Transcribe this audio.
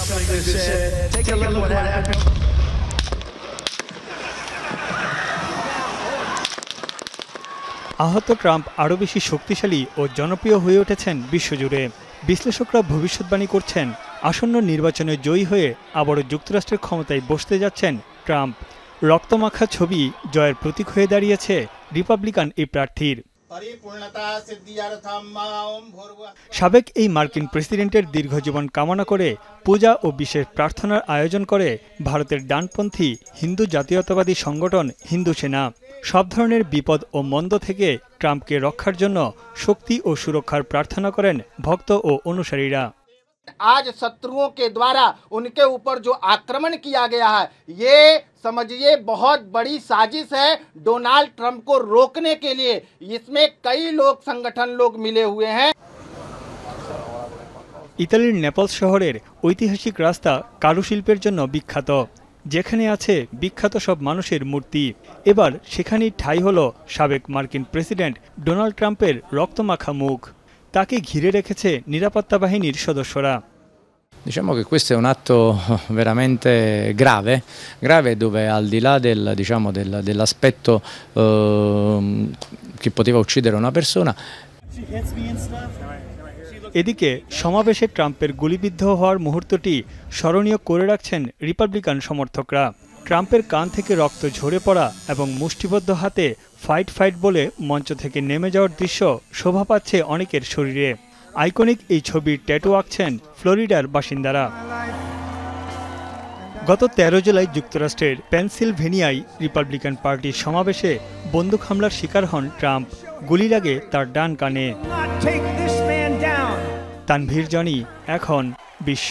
something that said, take a look at what happened. আহত Trump আরও বেশি শক্তিশালী ও জনপ্রিয় হয়ে উঠেছেন বিশ্বজুড়ে বিশ্লেষকরা ভবিষ্যৎবাণী করছেন আসন্ন নির্বাচনে জয়ী হয়ে আবারও যুক্তরাষ্ট্রের ক্ষমতায় বসতে যাচ্ছেন ট্রাম্প রক্তমাখা ছবি জয়ের প্রতীক হয়ে দাঁড়িয়েছে রিপাবলিকান এই প্রার্থীর সাবেক এই মার্কিন প্রেসিডেন্টের দীর্ঘ জীবন কামনা করে পূজা ও বিশেষ প্রার্থনার আয়োজন করে ভারতের ডানপন্থী হিন্দু জাতীয়তাবাদী সংগঠন হিন্দু সেনা সব ধরনের বিপদ ও মন্দ থেকে ট্রাম্পকে রক্ষার জন্য শক্তি ও সুরক্ষার প্রার্থনা করেন ভক্ত ও অনুসারীরা आज शत्रुओं के द्वारा उनके ऊपर जो आक्रमण किया गया है ये समझिए बहुत बड़ी साजिश है डोनाल्ड ट्रंप को रोकने के लिए इसमें कई लोग संगठन लोग मिले हुए हैं इताल नेपाल शहर ऐतिहासिक रास्ता कारुशिल्पर विख्यात जेखने आख्यात सब मानुषर मूर्ति एबारे ठाई हल सबक मार्किन प्रेसिडेंट डोनाल्ड ट्राम्पर रक्तमाखा मुख তাকে ঘিরে রেখেছে নিরাপত্তা বাহিনীর সদস্যরা Diciamo che questo è un atto veramente grave, grave dove al di là del, diciamo, del, dell'aspetto uh, che poteva uccidere una persona এদিকে সমাবেশে ট্রাম্পের গুলিবিদ্ধ হওয়ার মুহূর্তটি স্মরণীয় করে রাখছেন রিপাবলিকান সমর্থকরা ট্রাম্পের কান থেকে রক্ত ঝরে পড়া এবং মুষ্টিবদ্ধ হাতে ফাইট ফাইট বলে মঞ্চ থেকে নেমে যাওয়ার দৃশ্য শোভা পাচ্ছে অনেকের শরীরে আইকনিক এই ছবির ট্যাটু আঁকছেন ফ্লোরিডার বাসিন্দারা গত ১৩ জুলাই যুক্তরাষ্ট্রের পেনসিলভেনিয়ায় রিপাবলিকান পার্টির সমাবেশে বন্দুক হামলার শিকার হন ট্রাম্প গুলি লাগে তার ডান কানে তানভীর জনি এখন বিশ্ব